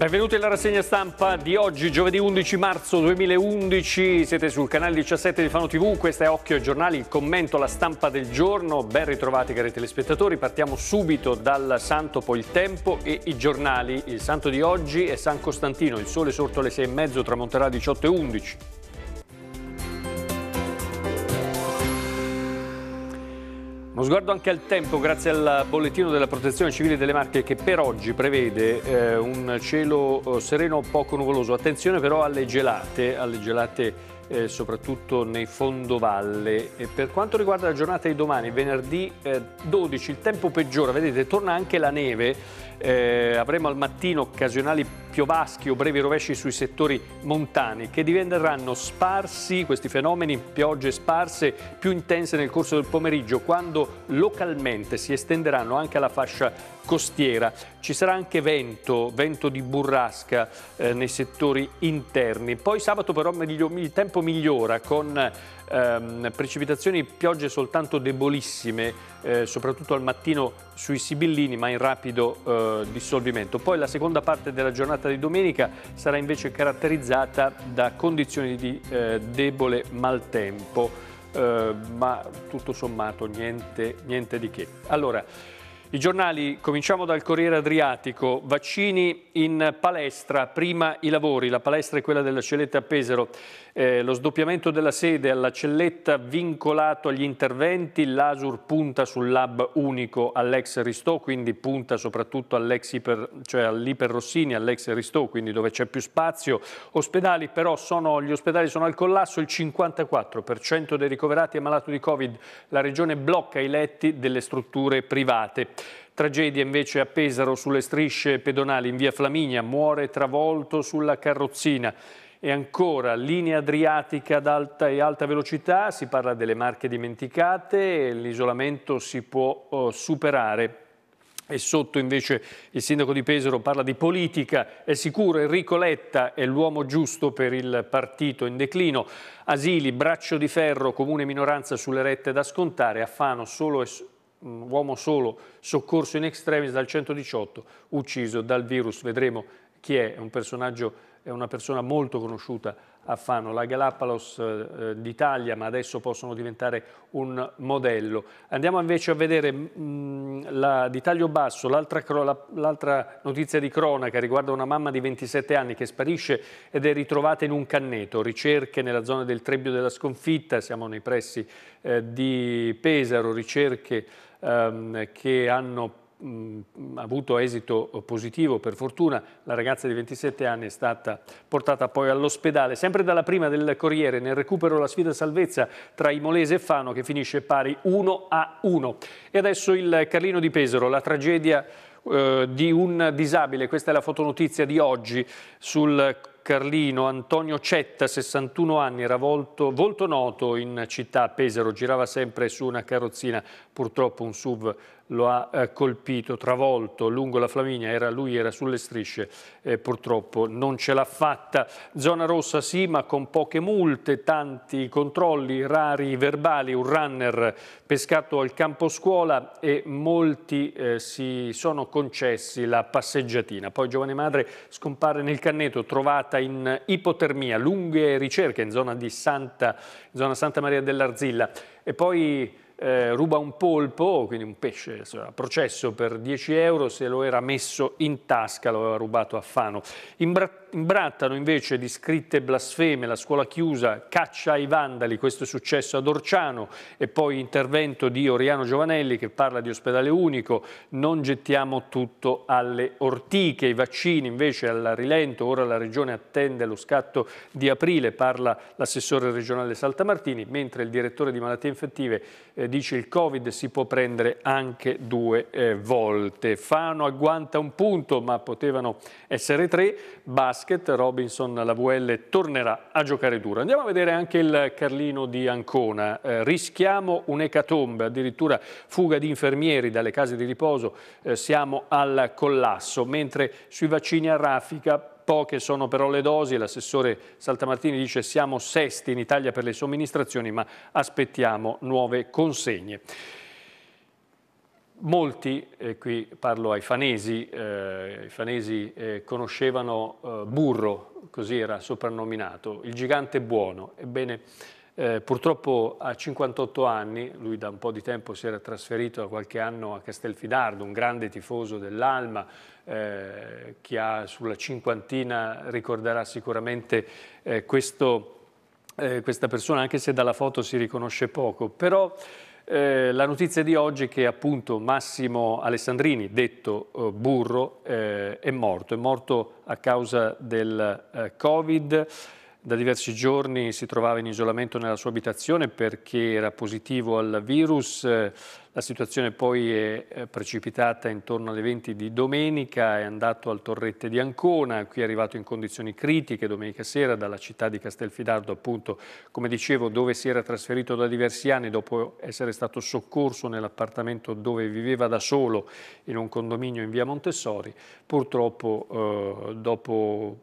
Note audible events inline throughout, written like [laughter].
Benvenuti alla rassegna stampa di oggi, giovedì 11 marzo 2011, siete sul canale 17 di Fano TV, questo è Occhio ai giornali, il commento alla stampa del giorno, ben ritrovati cari telespettatori, partiamo subito dal santo, poi il tempo e i giornali, il santo di oggi è San Costantino, il sole sorto alle 6 e mezzo, tramonterà alle 18 e 11. Uno sguardo anche al tempo, grazie al bollettino della Protezione Civile delle Marche che per oggi prevede eh, un cielo eh, sereno poco nuvoloso. Attenzione però alle gelate, alle gelate eh, soprattutto nei fondovalle. E per quanto riguarda la giornata di domani, venerdì eh, 12, il tempo peggiora, vedete, torna anche la neve eh, avremo al mattino occasionali piovaschi o brevi rovesci sui settori montani che diventeranno sparsi, questi fenomeni, piogge sparse, più intense nel corso del pomeriggio quando localmente si estenderanno anche alla fascia costiera. Ci sarà anche vento, vento di burrasca eh, nei settori interni. Poi sabato però il tempo migliora con ehm, precipitazioni, piogge soltanto debolissime, eh, soprattutto al mattino sui Sibillini, ma in rapido eh, dissolvimento. Poi la seconda parte della giornata di domenica sarà invece caratterizzata da condizioni di eh, debole maltempo, eh, ma tutto sommato niente, niente di che. Allora, i giornali, cominciamo dal Corriere Adriatico, vaccini in palestra, prima i lavori, la palestra è quella della Celetta a Pesaro, eh, lo sdoppiamento della sede alla Celletta vincolato agli interventi, l'Asur punta sul lab unico all'ex Ristò, quindi punta soprattutto all'ex Iper, cioè all'Iper Rossini, all'ex Ristò, quindi dove c'è più spazio. Ospedali però sono, gli ospedali sono al collasso, il 54% dei ricoverati è malato di Covid. La regione blocca i letti delle strutture private. Tragedia invece a Pesaro sulle strisce pedonali in via Flaminia, muore travolto sulla carrozzina. E ancora linea adriatica ad alta e alta velocità, si parla delle marche dimenticate, l'isolamento si può oh, superare. E sotto invece il sindaco di Pesaro parla di politica, è sicuro Enrico Letta è l'uomo giusto per il partito in declino, asili, braccio di ferro, comune minoranza sulle rette da scontare, Affano solo e mm, uomo solo, soccorso in extremis dal 118, ucciso dal virus. Vedremo chi è, è un personaggio è una persona molto conosciuta a Fano, la Galapagos eh, eh, d'Italia, ma adesso possono diventare un modello. Andiamo invece a vedere mh, mm, la, di taglio basso l'altra notizia di cronaca riguarda una mamma di 27 anni che sparisce ed è ritrovata in un canneto, ricerche nella zona del Trebbio della Sconfitta, siamo nei pressi eh, di Pesaro, ricerche ehm, che hanno mh, mm, avuto esito positivo per fortuna, la ragazza di 27 anni è stata portata poi all'ospedale. Sempre dalla prima del Corriere, nel recupero la sfida salvezza tra Imolese e Fano che finisce pari 1 a 1. E adesso il Carlino di Pesaro, la tragedia eh, di un disabile, questa è la fotonotizia di oggi sul Carlino, Antonio Cetta, 61 anni, era volto, volto noto in città Pesaro, girava sempre su una carrozzina, purtroppo un SUV lo ha eh, colpito, travolto lungo la Flaminia, era, lui era sulle strisce, eh, purtroppo non ce l'ha fatta. Zona rossa sì, ma con poche multe, tanti controlli, rari verbali, un runner pescato al campo scuola e molti eh, si sono concessi la passeggiatina. Poi giovane madre scompare nel canneto, trovata in ipotermia, lunghe ricerche in zona, Santa, in zona Santa Maria dell'Arzilla e poi eh, ruba un polpo, quindi un pesce a processo per 10 euro, se lo era messo in tasca, lo aveva rubato a Fano. In Brat imbrattano invece di scritte blasfeme, la scuola chiusa, caccia ai vandali, questo è successo ad Orciano e poi intervento di Oriano Giovanelli che parla di ospedale unico, non gettiamo tutto alle ortiche, i vaccini invece al rilento, ora la regione attende lo scatto di aprile, parla l'assessore regionale Saltamartini, mentre il direttore di malattie infettive eh, dice il Covid si può prendere anche due eh, volte. Fano agguanta un punto, ma potevano essere tre, basta basket, Robinson la VL tornerà a giocare duro. Andiamo a vedere anche il Carlino di Ancona, eh, rischiamo un'ecatombe, addirittura fuga di infermieri dalle case di riposo, eh, siamo al collasso, mentre sui vaccini a raffica poche sono però le dosi, l'assessore Saltamartini dice siamo sesti in Italia per le somministrazioni ma aspettiamo nuove consegne. Molti, e qui parlo ai fanesi, eh, i fanesi eh, conoscevano eh, Burro, così era soprannominato, il gigante buono. Ebbene, eh, purtroppo a 58 anni, lui da un po' di tempo si era trasferito da qualche anno a Castelfidardo, un grande tifoso dell'Alma, eh, chi ha sulla cinquantina ricorderà sicuramente eh, questo, questa persona, anche se dalla foto si riconosce poco, però eh, la notizia di oggi è che appunto Massimo Alessandrini, detto eh, Burro, eh, è morto. È morto a causa del eh, Covid. Da diversi giorni si trovava in isolamento nella sua abitazione perché era positivo al virus. La situazione poi è eh, precipitata intorno alle 20 di domenica, è andato al Torrette di Ancona, qui è arrivato in condizioni critiche domenica sera dalla città di Castelfidardo, appunto, come dicevo, dove si era trasferito da diversi anni dopo essere stato soccorso nell'appartamento dove viveva da solo in un condominio in via Montessori. Purtroppo eh, dopo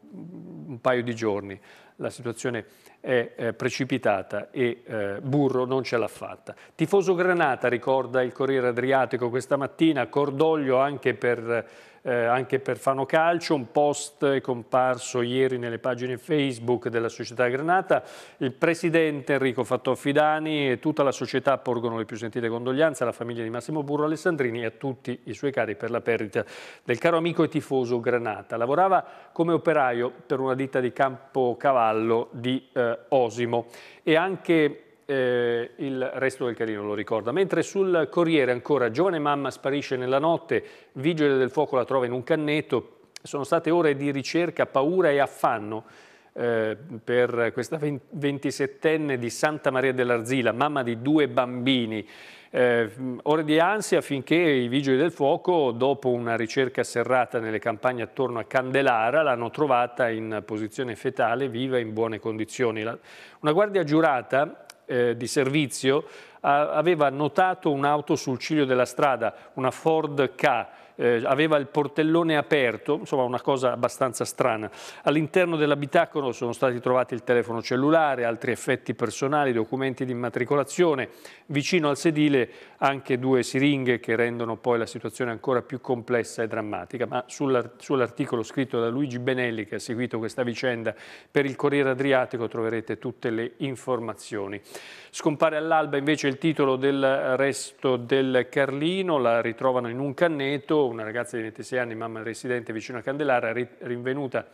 un paio di giorni la situazione è eh, precipitata e eh, Burro non ce l'ha fatta. Tifoso Granata, ricorda il Corriere Adriatico questa mattina, cordoglio anche per eh, anche per Fano Calcio, un post comparso ieri nelle pagine Facebook della società Granata. Il presidente Enrico Fattoffidani e tutta la società porgono le più sentite condoglianze alla famiglia di Massimo Burro Alessandrini e a tutti i suoi cari per la perdita del caro amico e tifoso Granata. Lavorava come operaio per una ditta di campocavallo di eh, Osimo e anche eh, il resto del Carino lo ricorda. Mentre sul Corriere ancora, giovane mamma sparisce nella notte, vigile del fuoco la trova in un cannetto, sono state ore di ricerca, paura e affanno eh, per questa 27enne di Santa Maria dell'Arzila, mamma di due bambini. Eh, ore di ansia finché i vigili del fuoco, dopo una ricerca serrata nelle campagne attorno a Candelara, l'hanno trovata in posizione fetale, viva e in buone condizioni. La, una guardia giurata eh, di servizio, a, aveva notato un'auto sul ciglio della strada, una Ford K, eh, aveva il portellone aperto, insomma una cosa abbastanza strana. All'interno dell'abitacolo sono stati trovati il telefono cellulare, altri effetti personali, documenti di immatricolazione, vicino al sedile anche due siringhe che rendono poi la situazione ancora più complessa e drammatica, ma sull'articolo scritto da Luigi Benelli che ha seguito questa vicenda per il Corriere Adriatico troverete tutte le informazioni. Scompare all'alba invece il titolo del resto del Carlino, la ritrovano in un canneto, una ragazza di 26 anni, mamma residente vicino a Candelara, rinvenuta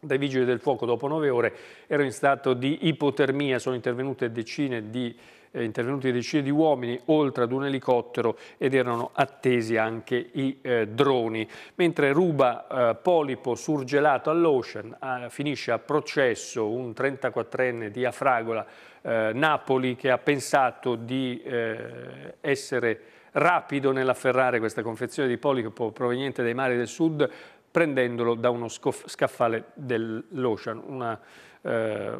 dai vigili del fuoco dopo 9 ore, ero in stato di ipotermia, sono intervenute decine di eh, intervenuti decine di uomini oltre ad un elicottero ed erano attesi anche i eh, droni. Mentre ruba eh, polipo surgelato all'Ocean, ah, finisce a processo un 34enne di Afragola, eh, Napoli, che ha pensato di eh, essere rapido nell'afferrare questa confezione di polipo proveniente dai mari del sud prendendolo da uno scaffale dell'Ocean. Eh,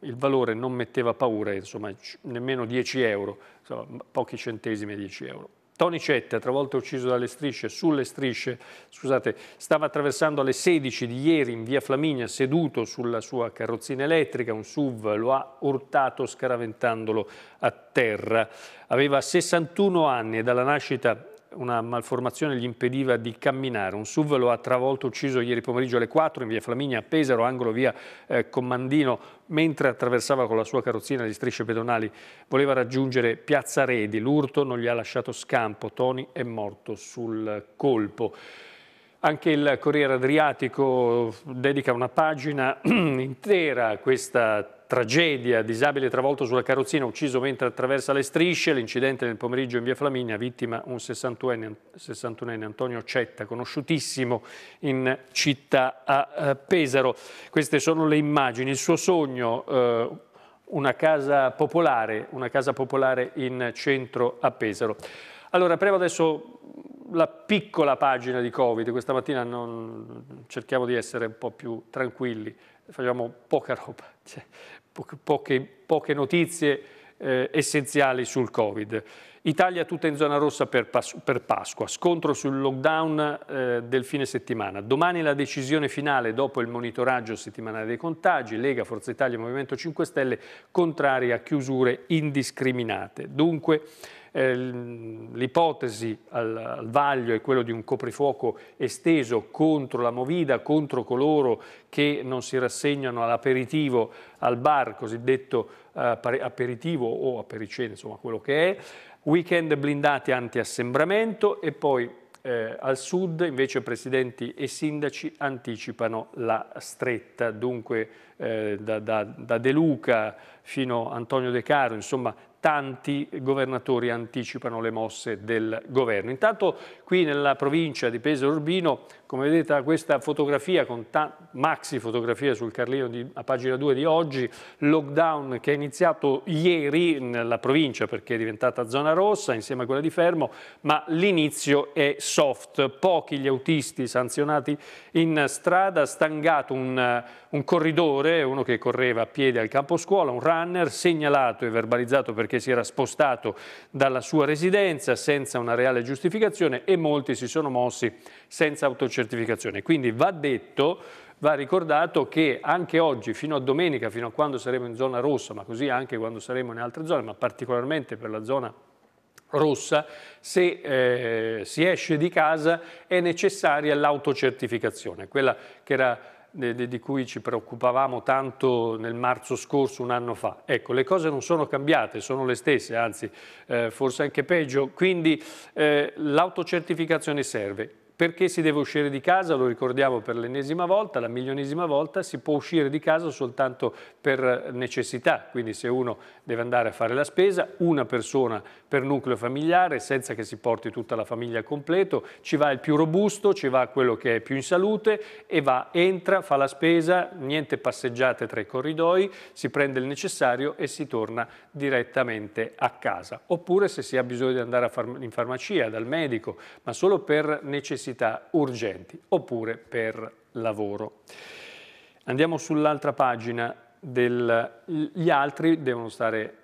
il valore non metteva paura, insomma, nemmeno 10 euro, insomma, pochi centesimi e 10 euro. Tony Cette, travolto e ucciso dalle strisce, sulle strisce, scusate, stava attraversando alle 16 di ieri in via Flaminia, seduto sulla sua carrozzina elettrica, un SUV lo ha urtato scaraventandolo a terra. Aveva 61 anni e dalla nascita una malformazione gli impediva di camminare. Un SUV lo ha travolto, ucciso ieri pomeriggio alle 4 in via Flaminia a Pesaro, angolo via eh, Commandino, mentre attraversava con la sua carrozzina le strisce pedonali. Voleva raggiungere Piazza Redi. L'urto non gli ha lasciato scampo. Toni è morto sul colpo. Anche il Corriere Adriatico dedica una pagina [clears throat] intera a questa tragedia, disabile travolto sulla carrozzina, ucciso mentre attraversa le strisce, l'incidente nel pomeriggio in via Flaminia, vittima un 61enne, 61enne Antonio Cetta, conosciutissimo in città a eh, Pesaro. Queste sono le immagini, il suo sogno, eh, una, casa popolare, una casa popolare in centro a Pesaro. Allora, Prevo adesso la piccola pagina di Covid, questa mattina non, cerchiamo di essere un po' più tranquilli, facciamo poca roba, [laughs] cioè, poche, poche, poche, notizie eh, essenziali sul Covid. Italia tutta in zona rossa per, Pas per Pasqua, scontro sul lockdown eh, del fine settimana. Domani la decisione finale dopo il monitoraggio settimanale dei contagi, Lega, Forza Italia e Movimento 5 Stelle contrari a chiusure indiscriminate. Dunque eh, l'ipotesi al, vaglio è quella di un coprifuoco esteso contro la movida, contro coloro che non si rassegnano all'aperitivo, al bar, cosiddetto eh, aperitivo o apericene, insomma quello che è, weekend blindati anti-assembramento e poi eh, al sud invece presidenti e sindaci anticipano la stretta, dunque eh, da, da, da, De Luca fino a Antonio De Caro, insomma tanti governatori anticipano le mosse del governo. Intanto qui nella provincia di Pesaro Urbino, come vedete questa fotografia, con maxi fotografia sul Carlino di, a pagina 2 di oggi, lockdown che è iniziato ieri nella provincia perché è diventata zona rossa insieme a quella di Fermo, ma l'inizio è soft, pochi gli autisti sanzionati in strada, stangato un, un corridore, uno che correva a piedi al campo scuola, un runner, segnalato e verbalizzato per perché si era spostato dalla sua residenza senza una reale giustificazione e molti si sono mossi senza autocertificazione. Quindi va detto Va ricordato che anche oggi, fino a domenica, fino a quando saremo in zona rossa, ma così anche quando saremo in altre zone, ma particolarmente per la zona rossa, se eh, si esce di casa è necessaria l'autocertificazione, quella che era di cui ci preoccupavamo tanto nel marzo scorso, un anno fa. Ecco, le cose non sono cambiate, sono le stesse, anzi eh, forse anche peggio. Quindi eh, l'autocertificazione serve. Perché si deve uscire di casa? Lo ricordiamo per l'ennesima volta, la milionesima volta, si può uscire di casa soltanto per necessità, quindi se uno deve andare a fare la spesa, una persona per nucleo familiare, senza che si porti tutta la famiglia al completo, ci va il più robusto, ci va quello che è più in salute e va, entra, fa la spesa, niente passeggiate tra i corridoi, si prende il necessario e si torna direttamente a casa. Oppure se si ha bisogno di andare far in farmacia, dal medico, ma solo per necessità necessità urgenti oppure per lavoro. Andiamo sull'altra pagina, del, gli altri devono stare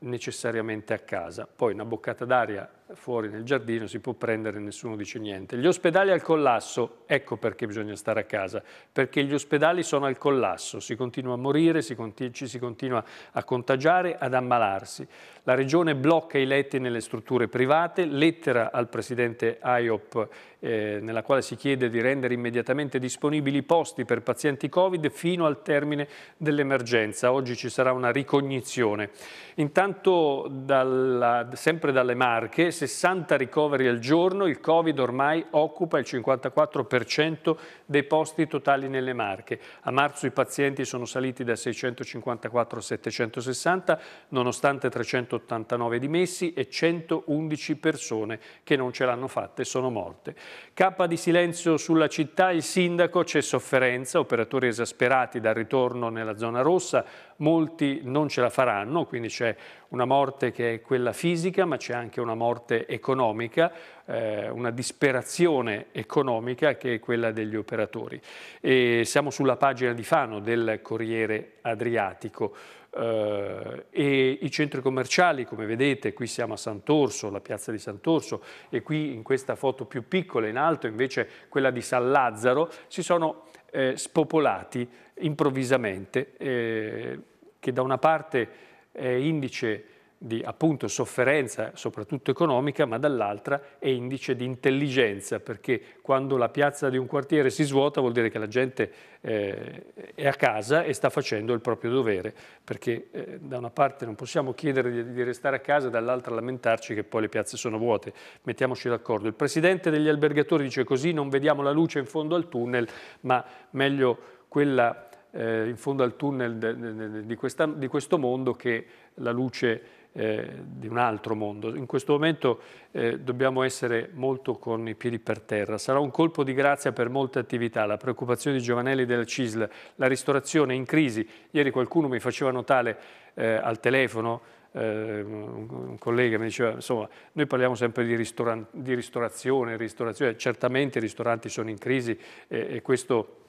necessariamente a casa, poi una boccata d'aria fuori nel giardino, si può prendere, nessuno dice niente. Gli ospedali al collasso, ecco perché bisogna stare a casa, perché gli ospedali sono al collasso, si continua a morire, si continu ci si continua a contagiare, ad ammalarsi. La Regione blocca i letti nelle strutture private, lettera al Presidente AIOP eh, nella quale si chiede di rendere immediatamente disponibili posti per pazienti Covid fino al termine dell'emergenza. Oggi ci sarà una ricognizione. Intanto dalla, sempre dalle Marche si 60 ricoveri al giorno, il Covid ormai occupa il 54% dei posti totali nelle Marche. A marzo i pazienti sono saliti da 654 a 760, nonostante 389 dimessi e 111 persone che non ce l'hanno fatta e sono morte. K di silenzio sulla città, il sindaco c'è sofferenza, operatori esasperati dal ritorno nella zona rossa, molti non ce la faranno, quindi c'è una morte che è quella fisica, ma c'è anche una morte morte economica, eh, una disperazione economica che è quella degli operatori. E siamo sulla pagina di Fano del Corriere Adriatico. Uh, e i centri commerciali, come vedete, qui siamo a Sant'Orso, la piazza di Sant'Orso, e qui in questa foto più piccola, in alto invece quella di San Lazzaro, si sono eh, spopolati improvvisamente, eh, che da una parte è indice di appunto sofferenza, soprattutto economica, ma dall'altra è indice di intelligenza, perché quando la piazza di un quartiere si svuota vuol dire che la gente eh, è a casa e sta facendo il proprio dovere, perché eh, da una parte non possiamo chiedere di, di restare a casa e dall'altra lamentarci che poi le piazze sono vuote. Mettiamoci d'accordo. Il presidente degli albergatori dice così, non vediamo la luce in fondo al tunnel, ma meglio quella eh, in fondo al tunnel de, de, de, di, questa, di questo mondo che la luce eh, di un altro mondo. In questo momento eh, dobbiamo essere molto con i piedi per terra. Sarà un colpo di grazia per molte attività, la preoccupazione di Giovanelli della CISL, la ristorazione in crisi. Ieri qualcuno mi faceva notare eh, al telefono eh, un collega mi diceva, insomma, noi parliamo sempre di, ristoran di ristorazione, ristorazione, certamente i ristoranti sono in crisi e, e questo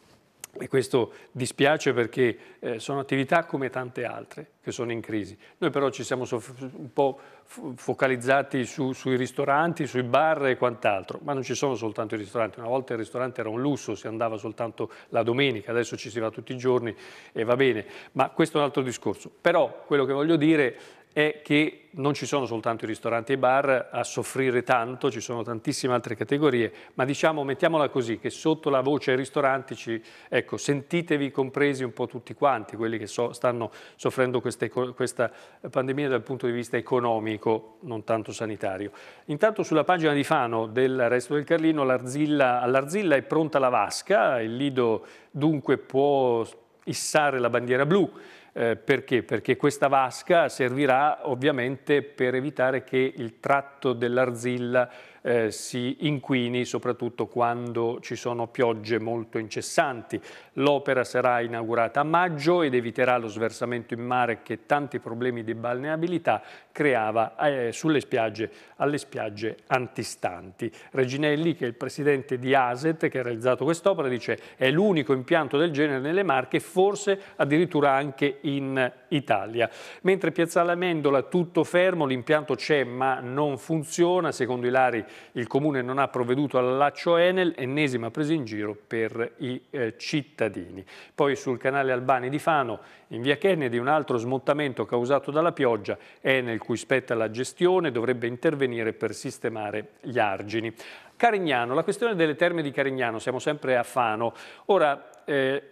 e questo dispiace perché eh, sono attività come tante altre che sono in crisi. Noi però ci siamo un po' focalizzati su, sui ristoranti, sui bar e quant'altro, ma non ci sono soltanto i ristoranti. Una volta il ristorante era un lusso, si andava soltanto la domenica, adesso ci si va tutti i giorni e va bene. Ma questo è un altro discorso. Però quello che voglio dire è che non ci sono soltanto i ristoranti e i bar a soffrire tanto, ci sono tantissime altre categorie, ma diciamo, mettiamola così, che sotto la voce ristoranti, ci, ecco, sentitevi compresi un po' tutti quanti, quelli che so, stanno soffrendo queste, questa pandemia dal punto di vista economico, non tanto sanitario. Intanto sulla pagina di Fano del Resto del Carlino, all'Arzilla è pronta la vasca, il Lido dunque può issare la bandiera blu, eh, perché? Perché questa vasca servirà ovviamente per evitare che il tratto dell'arzilla eh, si inquini, soprattutto quando ci sono piogge molto incessanti. L'opera sarà inaugurata a maggio ed eviterà lo sversamento in mare che tanti problemi di balneabilità creava eh, sulle spiagge, alle spiagge antistanti. Reginelli, che è il presidente di ASET, che ha realizzato quest'opera, dice è l'unico impianto del genere nelle Marche, forse addirittura anche in Italia. Mentre Piazzale Amendola tutto fermo, l'impianto c'è ma non funziona, secondo Ilari il Comune non ha provveduto all'allaccio Enel, ennesima presa in giro per i eh, cittadini. Poi sul canale Albani di Fano, in via Kennedy, un altro smottamento causato dalla pioggia, Enel cui spetta la gestione dovrebbe intervenire per sistemare gli argini. Carignano, la questione delle terme di Carignano, siamo sempre a Fano. Ora, eh,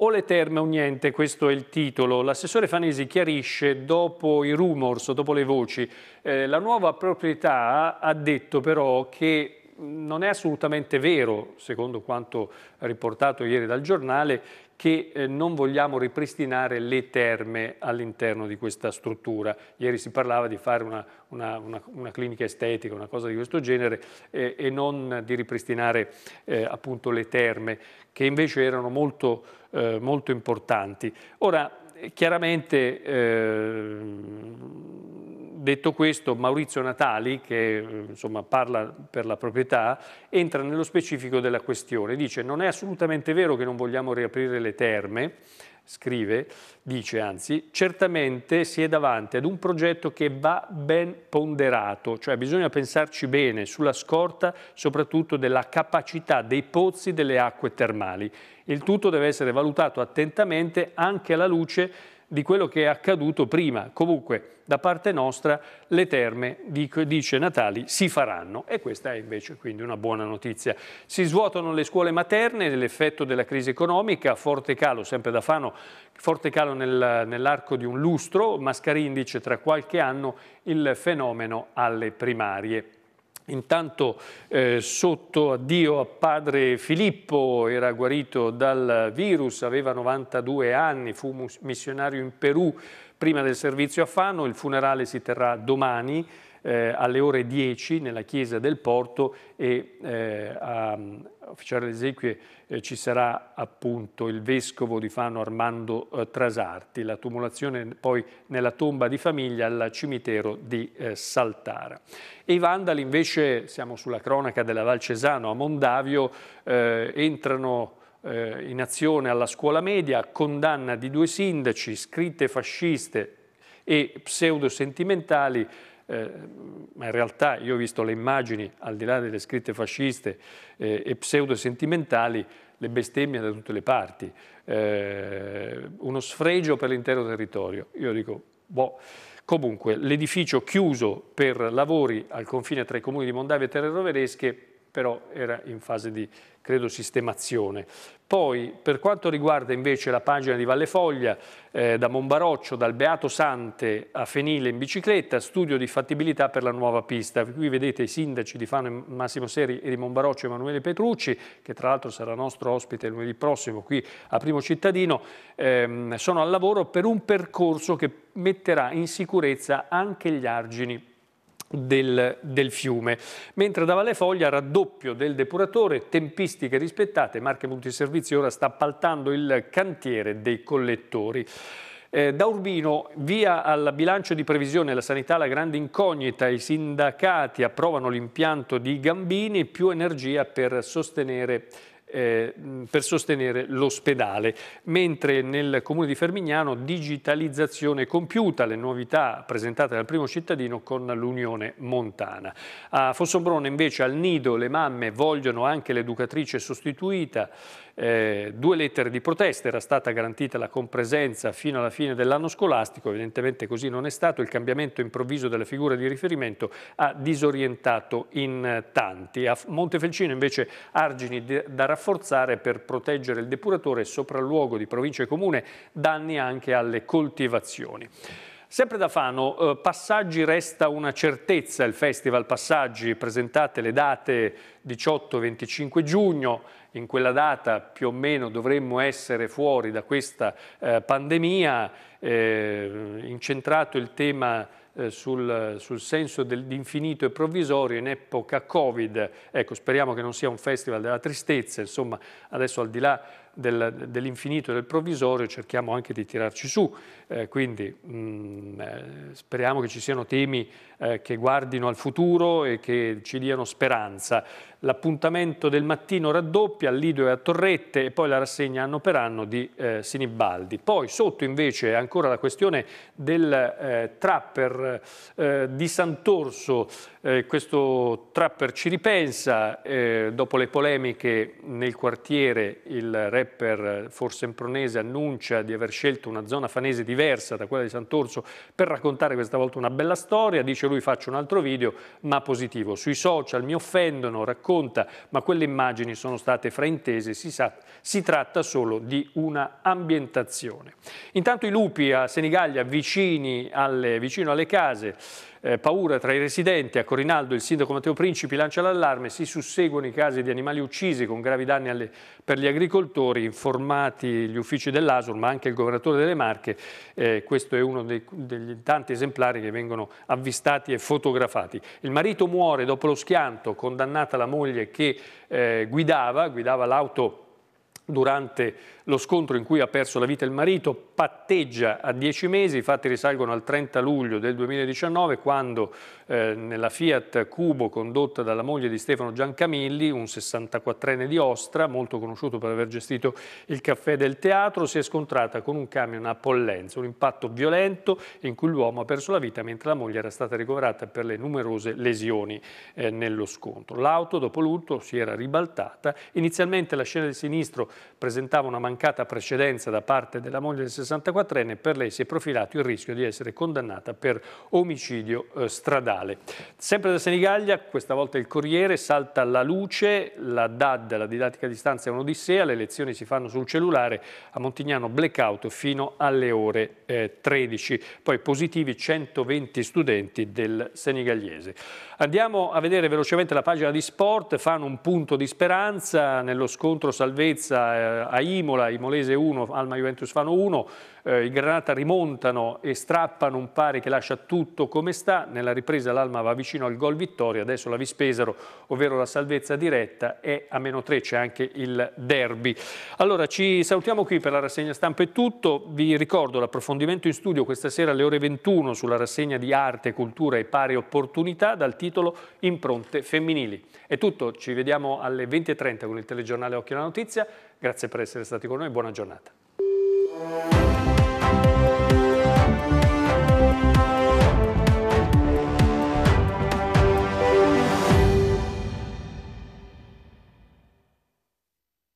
o le terme o niente, questo è il titolo. L'assessore Fanesi chiarisce dopo i rumors, dopo le voci. Eh, la nuova proprietà ha detto però che non è assolutamente vero, secondo quanto riportato ieri dal giornale, che eh, non vogliamo ripristinare le terme all'interno di questa struttura. Ieri si parlava di fare una, una, una, una clinica estetica, una cosa di questo genere, eh, e non di ripristinare eh, appunto le terme, che invece erano molto, eh, molto importanti. Ora, eh, chiaramente ehm, Detto questo, Maurizio Natali, che eh, insomma, parla per la proprietà, entra nello specifico della questione. Dice non è assolutamente vero che non vogliamo riaprire le terme, scrive, dice anzi, certamente si è davanti ad un progetto che va ben ponderato, cioè bisogna pensarci bene sulla scorta soprattutto della capacità dei pozzi delle acque termali. Il tutto deve essere valutato attentamente anche alla luce di quello che è accaduto prima. Comunque, da parte nostra, le terme, dice Natali, si faranno e questa è invece quindi una buona notizia. Si svuotano le scuole materne, l'effetto della crisi economica, forte calo, sempre da Fano, forte calo nel, nell'arco di un lustro, Mascarin dice tra qualche anno il fenomeno alle primarie. Intanto eh, sotto addio a padre Filippo, era guarito dal virus, aveva 92 anni, fu missionario in Perù prima del servizio a Fano, il funerale si terrà domani eh, alle ore 10 nella chiesa del Porto e eh, a mm, officiare le esequie eh, ci sarà appunto il vescovo di Fano Armando eh, Trasarti, la tumulazione poi nella tomba di famiglia al cimitero di eh, Saltara. E i vandali invece, siamo sulla cronaca della Valcesano, a Mondavio eh, entrano in azione alla scuola media, condanna di due sindaci, scritte fasciste e pseudo sentimentali, eh, ma in realtà io ho visto le immagini, al di là delle scritte fasciste eh, e pseudo-sentimentali, le bestemmie da tutte le parti, eh, uno sfregio per l'intero territorio. Io dico, boh. Comunque, l'edificio chiuso per lavori al confine tra i comuni di Mondavia e Terre Roveresche però era in fase di, credo, sistemazione. Poi, per quanto riguarda invece la pagina di Valle Foglia, eh, da Monbaroccio, dal Beato Sante a Fenile in bicicletta, studio di fattibilità per la nuova pista. Qui vedete i sindaci di Fano Massimo Seri e di Monbaroccio Emanuele Petrucci, che tra l'altro sarà nostro ospite lunedì prossimo qui a Primo Cittadino, ehm, sono al lavoro per un percorso che metterà in sicurezza anche gli argini del, del, fiume, mentre da Valle Foglia raddoppio del depuratore, tempistiche rispettate, Marche Multiservizi ora sta appaltando il cantiere dei collettori. Eh, da Urbino, via al bilancio di previsione, la sanità la grande incognita, i sindacati approvano l'impianto di Gambini, più energia per sostenere eh, per sostenere l'ospedale, mentre nel comune di Fermignano digitalizzazione compiuta, le novità presentate dal primo cittadino con l'Unione Montana. A Fossombrone invece al nido le mamme vogliono anche l'educatrice sostituita eh, due lettere di protesta, era stata garantita la compresenza fino alla fine dell'anno scolastico, evidentemente così non è stato, il cambiamento improvviso della figura di riferimento ha disorientato in eh, tanti. A Montefelcino invece argini da rafforzare per proteggere il depuratore e sopralluogo di provincia e comune, danni anche alle coltivazioni. Sempre da Fano, eh, Passaggi resta una certezza, il Festival Passaggi, presentate le date 18-25 giugno, in quella data più o meno dovremmo essere fuori da questa eh, pandemia, eh, incentrato il tema eh, sul, sul, senso dell'infinito e provvisorio in epoca Covid. Ecco, speriamo che non sia un festival della tristezza, insomma, adesso al di là del, dell'infinito e del provvisorio cerchiamo anche di tirarci su, eh, quindi mh, mm, eh, speriamo che ci siano temi eh, che guardino al futuro e che ci diano speranza l'appuntamento del mattino raddoppia, Lido e a Torrette e poi la rassegna anno per anno di eh, Sinibaldi. Poi sotto invece ancora la questione del eh, trapper eh, di Sant'Orso, eh, questo trapper ci ripensa, eh, dopo le polemiche nel quartiere il rapper forse impronese annuncia di aver scelto una zona fanese diversa da quella di Sant'Orso per raccontare questa volta una bella storia, dice lui faccio un altro video ma positivo, sui social mi offendono, racconto racconta, ma quelle immagini sono state fraintese, si sa, si tratta solo di una ambientazione. Intanto i lupi a Senigallia, vicini alle, vicino alle case, eh, paura tra i residenti, a Corinaldo il sindaco Matteo Principi lancia l'allarme, si susseguono i casi di animali uccisi con gravi danni alle, per gli agricoltori, informati gli uffici dell'Asur ma anche il governatore delle Marche, eh, questo è uno dei, degli tanti esemplari che vengono avvistati e fotografati. Il marito muore dopo lo schianto, condannata la moglie che eh, guidava, guidava l'auto durante lo scontro in cui ha perso la vita il marito patteggia a dieci mesi, i fatti risalgono al 30 luglio del 2019 quando eh, nella Fiat Cubo condotta dalla moglie di Stefano Giancamilli, un 64enne di Ostra, molto conosciuto per aver gestito il caffè del teatro, si è scontrata con un camion a Pollenza, un impatto violento in cui l'uomo ha perso la vita mentre la moglie era stata ricoverata per le numerose lesioni eh, nello scontro. L'auto dopo l'urto si era ribaltata, inizialmente la scena del sinistro presentava una mancanza mancata precedenza da parte della moglie del 64enne, per lei si è profilato il rischio di essere condannata per omicidio eh, stradale. Sempre da Senigallia, questa volta il Corriere, salta alla luce, la DAD, la didattica a distanza è un'odissea, le lezioni si fanno sul cellulare, a Montignano blackout fino alle ore eh, 13, poi positivi 120 studenti del senigallese. Andiamo a vedere velocemente la pagina di sport, fanno un punto di speranza nello scontro salvezza eh, a Imola Granata, Imolese 1, Alma Juventus fanno 1, eh, i Granata rimontano e strappano un pari che lascia tutto come sta, nella ripresa l'Alma va vicino al gol vittoria, adesso la Vispesaro, ovvero la salvezza diretta, è a meno 3, c'è anche il derby. Allora ci salutiamo qui per la rassegna stampa è tutto, vi ricordo l'approfondimento in studio questa sera alle ore 21 sulla rassegna di arte, cultura e pari opportunità dal titolo Impronte femminili. È tutto, ci vediamo alle 20.30 con il telegiornale Occhio alla Notizia. Grazie per essere stati con noi, buona giornata.